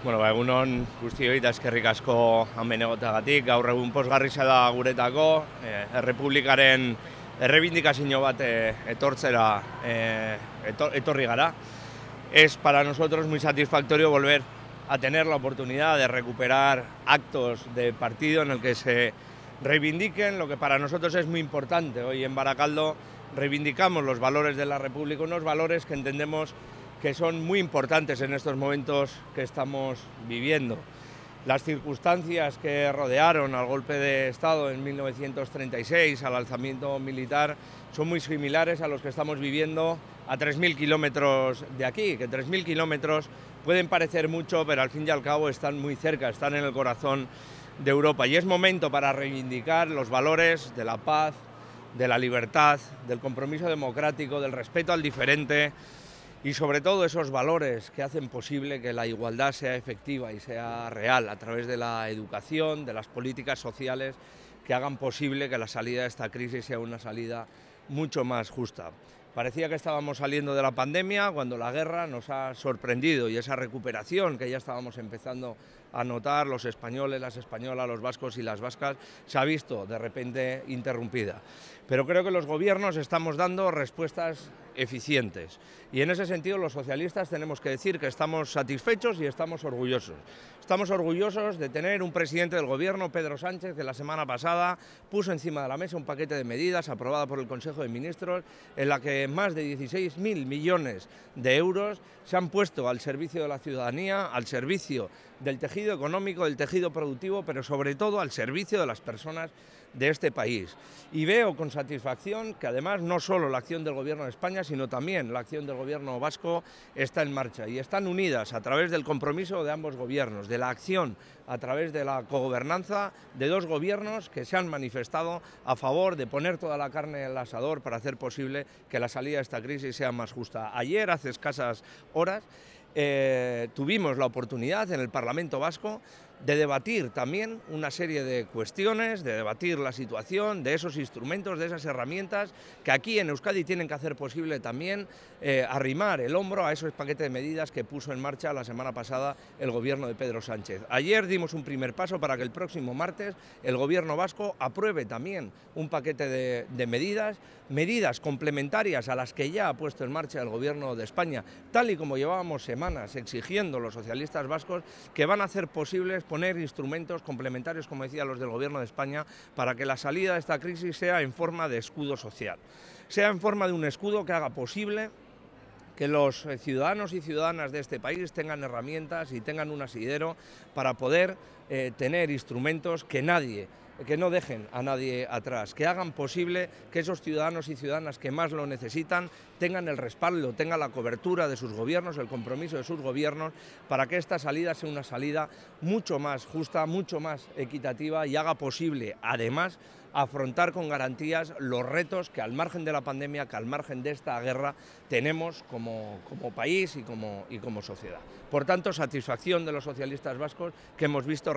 Bueno, ba, egun hon guzti hori ezkerrik asko hanbene gotagatik, gaur egun posgarri da guretako, eh, errepublikaren errebindikazio bat eh, etortzera eh, etorri gara. Es para nosotros muy satisfactorio volver a tener la oportunidad de recuperar actos de partido en el que se reivindiquen, lo que para nosotros es muy importante. Hoy en Baracaldo reivindicamos los valores de la República, unos valores que entendemos que son muy importantes en estos momentos que estamos viviendo. Las circunstancias que rodearon al golpe de Estado en 1936, al alzamiento militar, son muy similares a los que estamos viviendo a 3.000 kilómetros de aquí, que 3.000 kilómetros pueden parecer mucho, pero al fin y al cabo están muy cerca, están en el corazón de Europa. Y es momento para reivindicar los valores de la paz, de la libertad, del compromiso democrático, del respeto al diferente y sobre todo esos valores que hacen posible que la igualdad sea efectiva y sea real a través de la educación, de las políticas sociales que hagan posible que la salida de esta crisis sea una salida mucho más justa. Parecía que estábamos saliendo de la pandemia cuando la guerra nos ha sorprendido y esa recuperación que ya estábamos empezando anotar, los españoles, las españolas, los vascos y las vascas, se ha visto de repente interrumpida. Pero creo que los gobiernos estamos dando respuestas eficientes. Y en ese sentido los socialistas tenemos que decir que estamos satisfechos y estamos orgullosos. Estamos orgullosos de tener un presidente del gobierno, Pedro Sánchez, que la semana pasada puso encima de la mesa un paquete de medidas aprobada por el Consejo de Ministros en la que más de 16.000 millones de euros se han puesto al servicio de la ciudadanía, al servicio del tejido económico, del tejido productivo, pero sobre todo al servicio de las personas de este país. Y veo con satisfacción que además no solo la acción del Gobierno de España, sino también la acción del Gobierno vasco está en marcha y están unidas a través del compromiso de ambos gobiernos, de la acción a través de la cogobernanza de dos gobiernos que se han manifestado a favor de poner toda la carne en el asador para hacer posible que la salida de esta crisis sea más justa. Ayer, hace escasas horas, eh, tuvimos la oportunidad en el Parlamento Vasco de debatir también una serie de cuestiones, de debatir la situación, de esos instrumentos, de esas herramientas que aquí en Euskadi tienen que hacer posible también eh, arrimar el hombro a esos paquetes de medidas que puso en marcha la semana pasada el gobierno de Pedro Sánchez. Ayer dimos un primer paso para que el próximo martes el gobierno vasco apruebe también un paquete de, de medidas, medidas complementarias a las que ya ha puesto en marcha el gobierno de España, tal y como llevábamos semanas exigiendo los socialistas vascos que van a hacer posibles poner instrumentos complementarios, como decía, los del Gobierno de España, para que la salida de esta crisis sea en forma de escudo social, sea en forma de un escudo que haga posible que los eh, ciudadanos y ciudadanas de este país tengan herramientas y tengan un asidero para poder eh, tener instrumentos que nadie que no dejen a nadie atrás, que hagan posible que esos ciudadanos y ciudadanas que más lo necesitan tengan el respaldo, tengan la cobertura de sus gobiernos, el compromiso de sus gobiernos, para que esta salida sea una salida mucho más justa, mucho más equitativa y haga posible, además, afrontar con garantías los retos que al margen de la pandemia, que al margen de esta guerra, tenemos como, país y como, y como sociedad. Por tanto, satisfacción de los socialistas vascos que hemos visto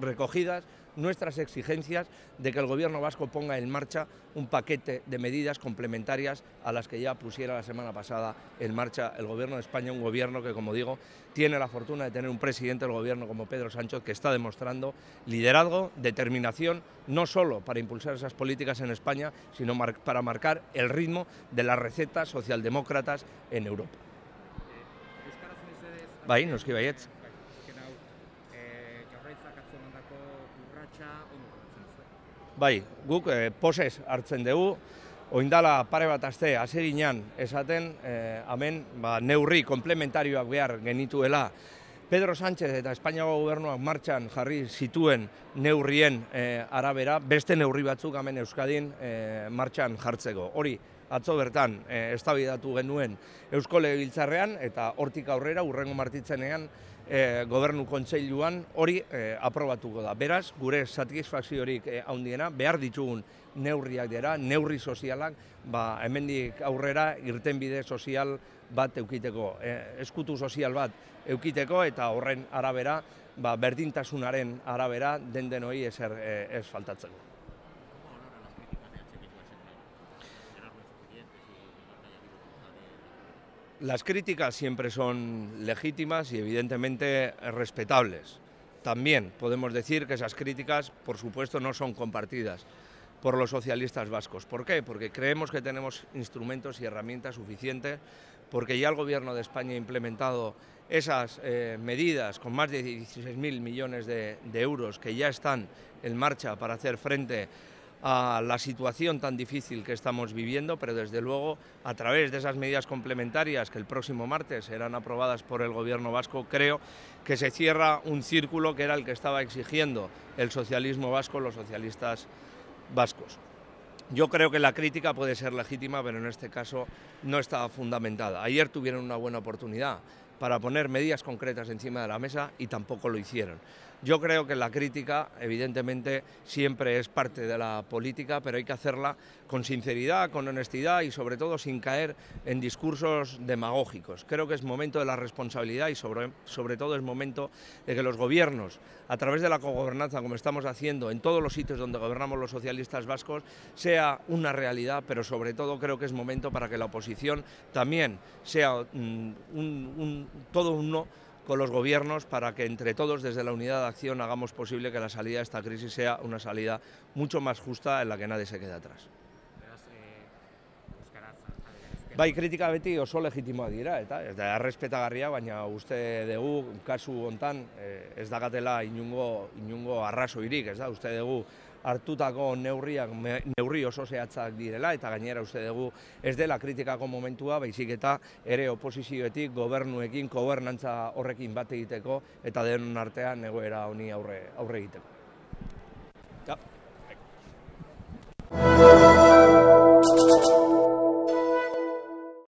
recogidas nuestras exigencias de que el Gobierno vasco ponga en marcha un paquete de medidas complementarias a las que ya pusiera la semana pasada en marcha el Gobierno de España, un Gobierno que, como digo, tiene la fortuna de tener un presidente del Gobierno como Pedro Sánchez que está demostrando liderazgo, determinación, no solo para impulsar esas políticas en España, sino para marcar el ritmo de las recetas socialdemócratas en Europa. Eh, bai, guk e, eh, posez hartzen dugu, oindala pare bat aste azerinan esaten, e, amen, ba, neurri komplementarioak behar genituela, Pedro Sánchez eta Espainiago gobernuak martxan jarri zituen neurrien e, arabera, beste neurri batzuk amen Euskadin e, martxan jartzeko. Hori, atzo bertan, e, estabidatu genuen Eusko Legiltzarrean eta hortik aurrera, urrengo martitzenean, e, gobernu kontseiluan hori e, aprobatuko da. Beraz, gure satisfakziorik e, eh, haundiena, behar ditugun neurriak dira, neurri sozialak, ba, hemendik aurrera irtenbide sozial bat eukiteko, e, eskutu sozial bat eukiteko eta horren arabera, ba, berdintasunaren arabera, den denoi ezer ez faltatzeko. Las críticas siempre son legítimas y evidentemente respetables. También podemos decir que esas críticas, por supuesto, no son compartidas por los socialistas vascos. ¿Por qué? Porque creemos que tenemos instrumentos y herramientas suficientes, porque ya el Gobierno de España ha implementado esas eh, medidas con más de 16.000 millones de, de euros que ya están en marcha para hacer frente a la situación tan difícil que estamos viviendo, pero desde luego a través de esas medidas complementarias que el próximo martes serán aprobadas por el Gobierno vasco, creo que se cierra un círculo que era el que estaba exigiendo el socialismo vasco, los socialistas vascos. Yo creo que la crítica puede ser legítima, pero en este caso no está fundamentada. Ayer tuvieron una buena oportunidad para poner medidas concretas encima de la mesa y tampoco lo hicieron. Yo creo que la crítica, evidentemente, siempre es parte de la política, pero hay que hacerla con sinceridad, con honestidad y sobre todo sin caer en discursos demagógicos. Creo que es momento de la responsabilidad y sobre, todo es momento de que los gobiernos, a través de la cogobernanza, como estamos haciendo en todos los sitios donde gobernamos los socialistas vascos, sea una realidad, pero sobre todo creo que es momento para que la oposición también sea mm, un, un, todo uno con los gobiernos para que entre todos, desde la unidad de acción, hagamos posible que la salida de esta crisis sea una salida mucho más justa en la que nadie se quede atrás. Bai, kritika beti oso legitimoa dira, eta ez errespetagarria, baina uste dugu, kasu hontan eh, ez dagatela inungo, inungo irik, ez da, uste dugu hartutako neurriak, neurri oso zehatzak direla, eta gainera uste dugu ez dela kritikako momentua, baizik eta ere oposizioetik, gobernuekin, gobernantza horrekin bat egiteko, eta denun artean egoera honi aurre, aurre egiteko.